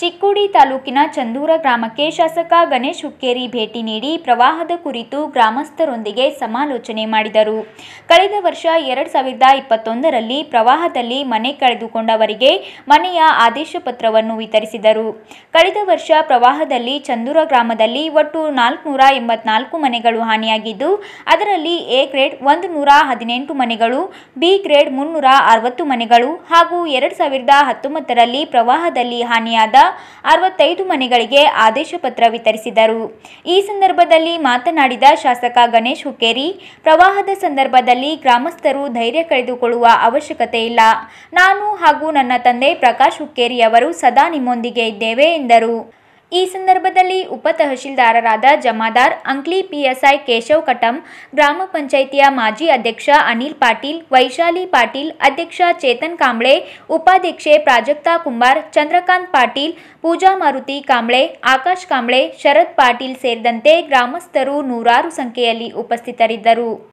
ಚಿಕ್ಕೋಡಿ ತಾಲೂಕಿನ ಚಂದೂರ ಗ್ರಾಮಕ್ಕೆ ಶಾಸಕ ಗಣೇಶ್ ಹುಕ್ಕೇರಿ ಭೇಟಿ ನೀಡಿ ಪ್ರವಾಹದ ಕುರಿತು ಗ್ರಾಮಸ್ಥರೊಂದಿಗೆ ಸಮಾಲೋಚನೆ ಮಾಡಿದರು ಕಳೆದ ವರ್ಷ ಎರಡು ಸಾವಿರದ ಇಪ್ಪತ್ತೊಂದರಲ್ಲಿ ಪ್ರವಾಹದಲ್ಲಿ ಮನೆ ಕಳೆದುಕೊಂಡವರಿಗೆ ಮನೆಯ ಆದೇಶ ಪತ್ರವನ್ನು ವಿತರಿಸಿದರು ಕಳೆದ ವರ್ಷ ಪ್ರವಾಹದಲ್ಲಿ ಚಂದೂರ ಗ್ರಾಮದಲ್ಲಿ ಒಟ್ಟು ನಾಲ್ಕುನೂರ ಎಂಬತ್ನಾಲ್ಕು ಮನೆಗಳು ಹಾನಿಯಾಗಿದ್ದು ಅದರಲ್ಲಿ ಎ ಗ್ರೇಡ್ ಒಂದು ನೂರ ಹದಿನೆಂಟು ಮನೆಗಳು ಬಿ ಗ್ರೇಡ್ ಮುನ್ನೂರ ಅರವತ್ತು ಮನೆಗಳು ಹಾಗೂ ಎರಡು ಸಾವಿರದ ಹತ್ತೊಂಬತ್ತರಲ್ಲಿ ಪ್ರವಾಹದಲ್ಲಿ ಹಾನಿಯಾದ ಅರವತ್ತೈದು ಮನೆಗಳಿಗೆ ಆದೇಶ ಪತ್ರ ವಿತರಿಸಿದರು ಈ ಸಂದರ್ಭದಲ್ಲಿ ಮಾತನಾಡಿದ ಶಾಸಕ ಗಣೇಶ್ ಹುಕ್ಕೇರಿ ಪ್ರವಾಹದ ಸಂದರ್ಭದಲ್ಲಿ ಗ್ರಾಮಸ್ಥರು ಧೈರ್ಯ ಕಳೆದುಕೊಳ್ಳುವ ಅವಶ್ಯಕತೆ ಇಲ್ಲ ನಾನು ಹಾಗೂ ನನ್ನ ತಂದೆ ಪ್ರಕಾಶ್ ಹುಕ್ಕೇರಿ ಅವರು ಸದಾ ನಿಮ್ಮೊಂದಿಗೆ ಇದ್ದೇವೆ ಎಂದರು ಈ ಸಂದರ್ಭದಲ್ಲಿ ಉಪ ತಹಶೀಲ್ದಾರರಾದ ಜಮಾದಾರ್ ಅಂಕ್ಲಿ ಪಿಎಸ್ಐ ಕೇಶವ್ ಕಟಂ ಗ್ರಾಮ ಪಂಚಾಯಿತಿಯ ಮಾಜಿ ಅಧ್ಯಕ್ಷ ಅನಿಲ್ ಪಾಟೀಲ್ ವೈಶಾಲಿ ಪಾಟೀಲ್ ಅಧ್ಯಕ್ಷ ಚೇತನ್ ಕಾಂಬ್ಳೆ ಉಪಾಧ್ಯಕ್ಷೆ ಪ್ರಾಜಕ್ತಾ ಕುಮಾರ್ ಚಂದ್ರಕಾಂತ್ ಪಾಟೀಲ್ ಪೂಜಾ ಮಾರುತಿ ಕಾಂಬ್ಳೆ ಆಕಾಶ್ ಕಾಂಬ್ಳೆ ಶರತ್ ಪಾಟೀಲ್ ಸೇರಿದಂತೆ ಗ್ರಾಮಸ್ಥರು ನೂರಾರು ಸಂಖ್ಯೆಯಲ್ಲಿ ಉಪಸ್ಥಿತರಿದ್ದರು